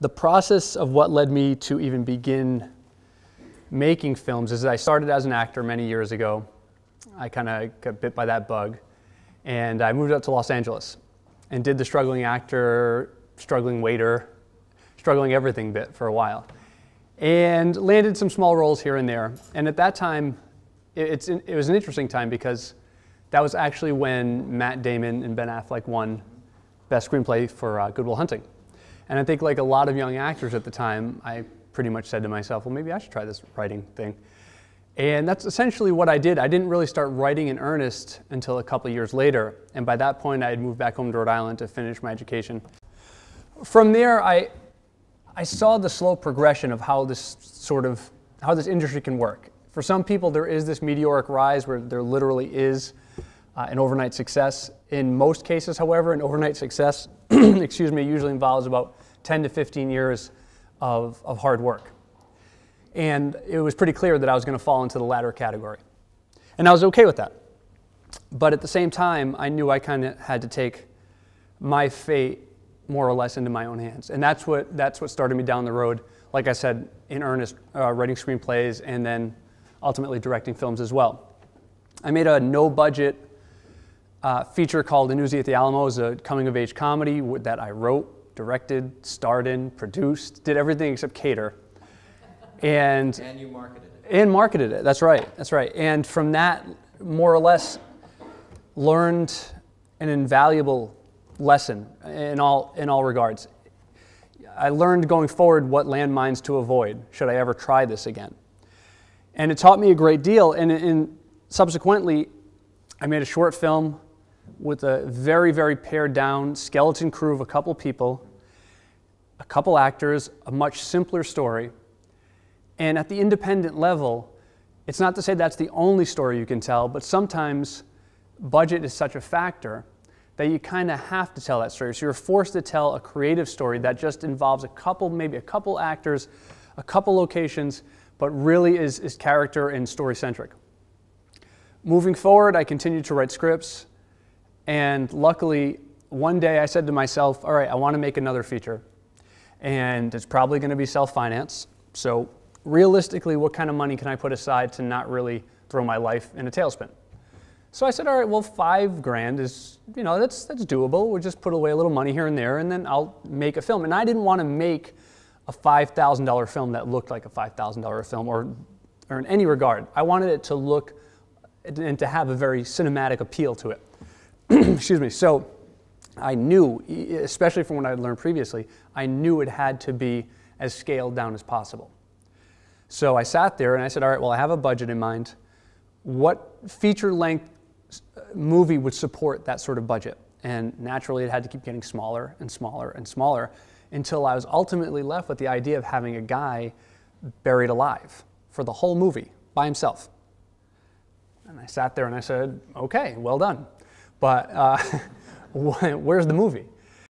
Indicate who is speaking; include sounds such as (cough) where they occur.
Speaker 1: the process of what led me to even begin making films is I started as an actor many years ago. I kind of got bit by that bug. And I moved up to Los Angeles and did the struggling actor, struggling waiter, struggling everything bit for a while. And landed some small roles here and there. And at that time, it, it was an interesting time because that was actually when Matt Damon and Ben Affleck won Best Screenplay for uh, Goodwill Hunting. And I think like a lot of young actors at the time, I pretty much said to myself, well, maybe I should try this writing thing. And that's essentially what I did. I didn't really start writing in earnest until a couple years later. And by that point, I had moved back home to Rhode Island to finish my education. From there, I, I saw the slow progression of how this sort of, how this industry can work. For some people, there is this meteoric rise where there literally is uh, an overnight success. In most cases, however, an overnight success, (clears throat) excuse me, usually involves about 10 to 15 years of, of hard work. And it was pretty clear that I was going to fall into the latter category. And I was okay with that. But at the same time, I knew I kind of had to take my fate more or less into my own hands. And that's what, that's what started me down the road, like I said, in earnest, uh, writing screenplays and then ultimately directing films as well. I made a no budget uh, feature called Anuzi at the Alamo is a coming of age comedy that I wrote, directed, starred in, produced, did everything except cater. And, (laughs) and you marketed it. And marketed it, that's right, that's right. And from that, more or less, learned an invaluable lesson in all, in all regards. I learned going forward what landmines to avoid should I ever try this again. And it taught me a great deal. And, and subsequently, I made a short film with a very, very pared down skeleton crew of a couple people, a couple actors, a much simpler story. And at the independent level, it's not to say that's the only story you can tell, but sometimes budget is such a factor that you kind of have to tell that story. So you're forced to tell a creative story that just involves a couple, maybe a couple actors, a couple locations, but really is, is character and story centric. Moving forward, I continued to write scripts. And luckily, one day I said to myself, all right, I want to make another feature. And it's probably going to be self finance. So, realistically, what kind of money can I put aside to not really throw my life in a tailspin? So I said, all right, well, five grand is, you know, that's, that's doable. We'll just put away a little money here and there, and then I'll make a film. And I didn't want to make a $5,000 film that looked like a $5,000 film or, or in any regard. I wanted it to look and to have a very cinematic appeal to it. (clears throat) excuse me. So I knew, especially from what I had learned previously, I knew it had to be as scaled down as possible. So I sat there and I said, all right, well, I have a budget in mind. What feature length uh, movie would support that sort of budget? And naturally, it had to keep getting smaller and smaller and smaller until I was ultimately left with the idea of having a guy buried alive for the whole movie by himself. And I sat there and I said, okay, well done. But uh, (laughs) where's the movie?